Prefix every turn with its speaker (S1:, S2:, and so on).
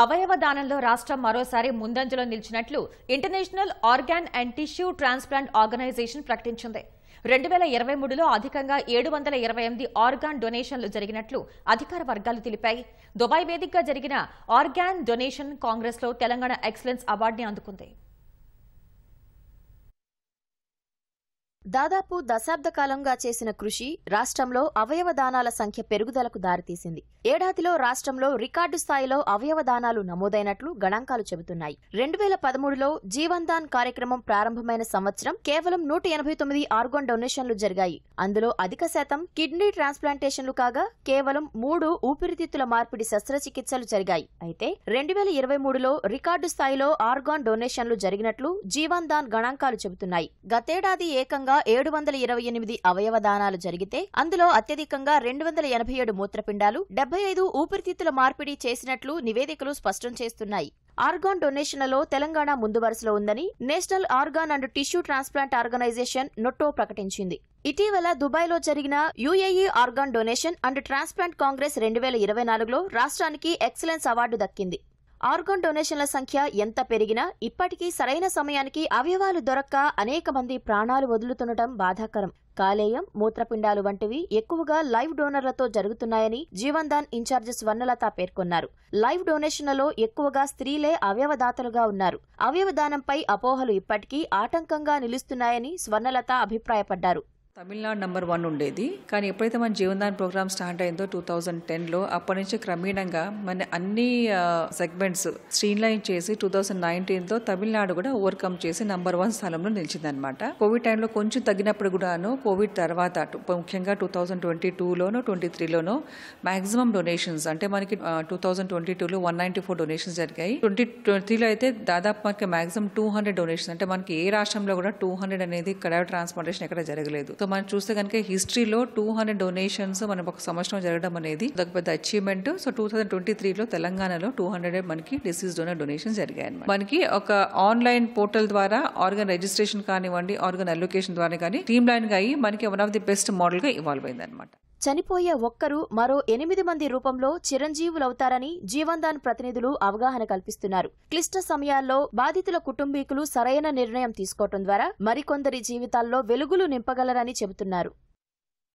S1: అవయవ దానంలో రాష్ట్రం మరోసారి ముందంజలో నిలిచినట్లు international organ and tissue transplant organization ప్రకటించింది రెండు వేల ఇరవై మూడులో అధికంగా ఏడు వందల ఇరవై ఎనిమిది ఆర్గాన్ డొనేషన్లు జరిగినట్లు అధికార వర్గాలు తెలిపాయి దుబాయ్ వేదికగా జరిగిన ఆర్గాన్ డొనేషన్ కాంగ్రెస్లో తెలంగాణ ఎక్సలెన్స్ అవార్డుని అందుకుంది
S2: దాదాపు దశాబ్ద కాలంగా చేసిన కృషి రాష్ట్రంలో అవయవ దానాల సంఖ్య పెరుగుదలకు దారితీసింది ఏడాదిలో రాష్ట్రంలో రికార్డు స్థాయిలో అవయవ దానాలు నమోదైనట్లు గణాంకాలు చెబుతున్నాయి రెండు వేల పదమూడులో జీవన్ దాన్ కార్యక్రమం ప్రారంభమైన సంవత్సరం కేవలం నూట ఎనభై తొమ్మిది ఆర్గాన్ డొనేషన్లు జరిగాయి అందులో అధిక శాతం కిడ్నీ ట్రాన్స్ప్లాంటేషన్లు కాగా కేవలం మూడు ఊపిరితిత్తుల మార్పిడి శస్త్రచికిత్సలు జరిగాయి అయితే రెండు వేల ఇరవై మూడులో రికార్డు స్థాయిలో ఆర్గాన్ డొనేషన్లు జరిగినట్లు జీవన్ దాన్ గణాంకాలు చెబుతున్నాయి గతేడాది ఏకంగా ఏడు వందల ఇరవై ఎనిమిది అవయవ దానాలు జరిగితే అందులో అత్యధికంగా రెండు వందల ఎనభై ఏడు మూత్రపిండాలు డెబ్బై ఐదు ఊపిరితిత్తుల మార్పిడి చేసినట్లు నివేదికలు స్పష్టం చేస్తున్నాయి ఆర్గాన్ డొనేషన్లలో తెలంగాణ ముందు వరుసలో ఉందని national organ and tissue transplant organization NOTTO ప్రకటించింది ఇటీవల దుబాయ్లో జరిగిన UAE organ donation and transplant congress రెండు వేల ఇరవై నాలుగులో రాష్ట్రానికి ఎక్సలెన్స్ అవార్డు దక్కింది ఆర్గాన్ డొనేషన్ల సంఖ్య ఎంత పెరిగినా ఇప్పటికీ సరైన సమయానికి అవయవాలు దొరక్క అనేక మంది ప్రాణాలు వదులుతుండటం బాధాకరం కాలేయం మూత్రపిండాలు వంటివి ఎక్కువగా లైవ్ డోనర్లతో జరుగుతున్నాయని జీవన్దాన్ ఇన్ఛార్జ్ స్వర్ణలత పేర్కొన్నారు లైవ్ డొనేషన్లలో ఎక్కువగా స్త్రీలే అవయవదాతలుగా ఉన్నారు అవయవదానంపై అపోహలు ఇప్పటికీ ఆటంకంగా నిలుస్తున్నాయని స్వర్ణలత అభిప్రాయపడ్డారు
S3: తమిళనాడు నంబర్ వన్ ఉండేది కానీ ఎప్పుడైతే మన జీవనదాన్ ప్రోగ్రామ్ స్టార్ట్ అయిందో టూ థౌజండ్ టెన్లో అప్పటి నుంచి క్రమేణంగా మన అన్ని సెగ్మెంట్స్ స్ట్రీన్ లైన్ చేసి టూ థౌజండ్ నైన్టీన్తో తమిళనాడు కూడా ఓవర్కమ్ చేసి నంబర్ వన్ స్థానంలో నిలిచిందనమాట కోవిడ్ టైంలో కొంచెం తగ్గినప్పుడు కూడాను కోవిడ్ తర్వాత ముఖ్యంగా టూ థౌజండ్ ట్వంటీ టూలోనో ట్వంటీ త్రీలోనో మాక్సిమం డొనేషన్స్ అంటే మనకి టూ థౌజండ్ ట్వంటీ టూలో వన్ నైంటీ ఫోర్ డొనేషన్స్ జరిగాయి ట్వంటీ ట్వంటీలో అయితే దాదాపు మనకి మాక్సిమం టూ హండ్రెడ్ డొనేషన్స్ అంటే మనకి ఏ రాష్ట్రంలో కూడా టూ హండ్రెడ్ అనేది కడవ ట్రాన్స్పోర్టేషన్ ఎక్కడ జరగలేదు సో మనం చూస్తే కనుక హిస్టరీలో టూ హండ్రెడ్ డొనేషన్స్ మనం ఒక సంవత్సరం జరగడం అనేది ఒక పెద్ద achievement so two thousand twenty త్రీలో తెలంగాణలో టూ హండ్రెడ్ మనకి డిసీజ్ డోనర్ డొనేషన్ జరిగాయి అనమాట మనకి ఒక ఆన్లైన్ పోర్టల్ ద్వారా ఆర్గన్ రిజిస్ట్రేషన్ కానివ్వండి ఆర్గన్ అలొకేషన్ ద్వారా కానీ టీమ్ లైన్ గా అయ్యి మనకి one of the best model గా ఇవాల్వ్ అయింది అనమాట
S2: చనిపోయే ఒక్కరు మరో ఎనిమిది మంది రూపంలో చిరంజీవులవుతారని జీవందాన్ ప్రతినిధులు అవగాహన కల్పిస్తున్నారు క్లిష్ట సమయాల్లో బాధితుల కుటుంబీకులు సరైన నిర్ణయం తీసుకోవటం ద్వారా మరికొందరి జీవితాల్లో వెలుగులు నింపగలరని చెబుతున్నారు